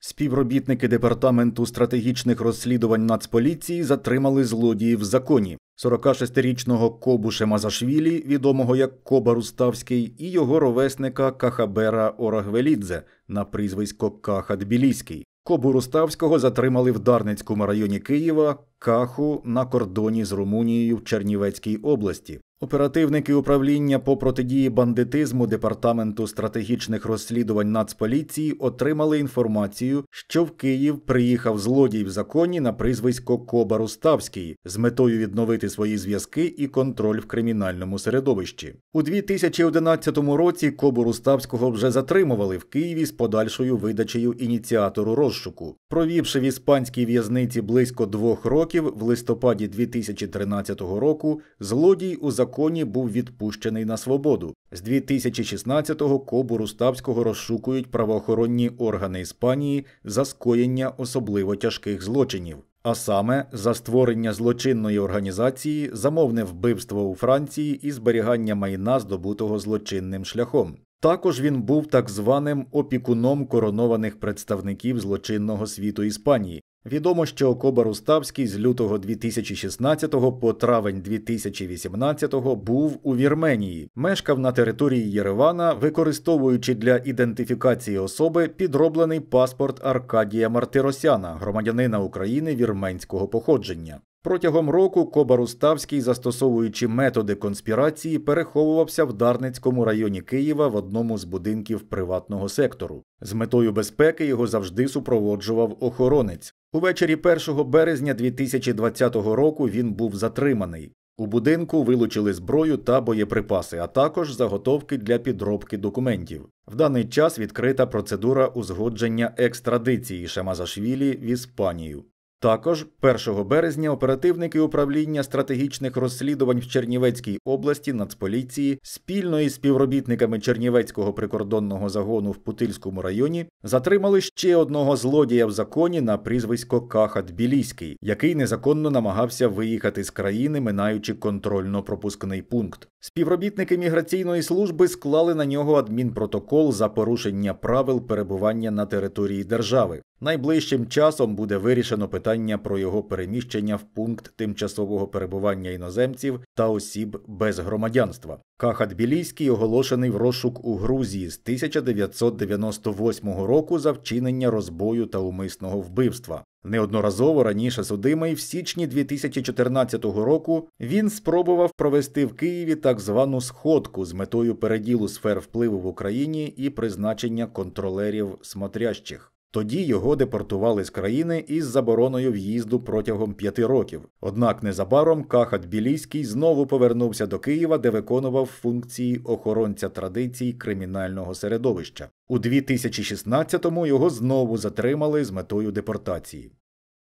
Співробітники департаменту стратегічних розслідувань Нацполіції затримали злодіїв в законі 46-річного Кобу Шемазашвілі, відомого як Коба Руставський, і його ровесника Кахабера Орагвелідзе на прізвисько Каха Тбіліський. Кобу Руставського затримали в Дарницькому районі Києва, Каху на кордоні з Румунією в Чернівецькій області. Оперативники управління по протидії бандитизму департаменту стратегічних розслідувань Нацполіції отримали інформацію, що в Київ приїхав злодій в законі на прізвисько Коба Руставський з метою відновити свої зв'язки і контроль в кримінальному середовищі. У 2011 році Кобу Руставського вже затримували в Києві з подальшою видачею ініціатору розшуку. Провівши в іспанській в'язниці близько двох років, в листопаді 2013 року злодій у законі законі був відпущений на свободу. З 2016-го Кобу Руставського розшукують правоохоронні органи Іспанії за скоєння особливо тяжких злочинів. А саме за створення злочинної організації, замовне вбивство у Франції і зберігання майна, здобутого злочинним шляхом. Також він був так званим опікуном коронованих представників злочинного світу Іспанії, Відомо, що Кобар Уставський з лютого 2016 по травень 2018 був у Вірменії, мешкав на території Єревана, використовуючи для ідентифікації особи підроблений паспорт Аркадія Мартиросяна, громадянина України вірменського походження. Протягом року Кобар Уставський, застосовуючи методи конспірації, переховувався в Дарницькому районі Києва в одному з будинків приватного сектору. З метою безпеки його завжди супроводжував охоронець. Увечері 1 березня 2020 року він був затриманий. У будинку вилучили зброю та боєприпаси, а також заготовки для підробки документів. В даний час відкрита процедура узгодження екстрадиції Шамазашвілі в Іспанію. Також 1 березня оперативники управління стратегічних розслідувань в Чернівецькій області Нацполіції спільно із співробітниками Чернівецького прикордонного загону в Путильському районі затримали ще одного злодія в законі на прізвисько Кахат Біліський, який незаконно намагався виїхати з країни, минаючи контрольно-пропускний пункт. Співробітники міграційної служби склали на нього адмінпротокол за порушення правил перебування на території держави. Найближчим часом буде вирішено питання про його переміщення в пункт тимчасового перебування іноземців та осіб без громадянства. Кахат Білійський оголошений в розшук у Грузії з 1998 року за вчинення розбою та умисного вбивства. Неодноразово раніше судимий в січні 2014 року він спробував провести в Києві так звану сходку з метою переділу сфер впливу в Україні і призначення контролерів смотрящих. Тоді його депортували з країни із забороною в'їзду протягом п'яти років. Однак незабаром Кахат Білійський знову повернувся до Києва, де виконував функції охоронця традицій кримінального середовища. У 2016-му його знову затримали з метою депортації.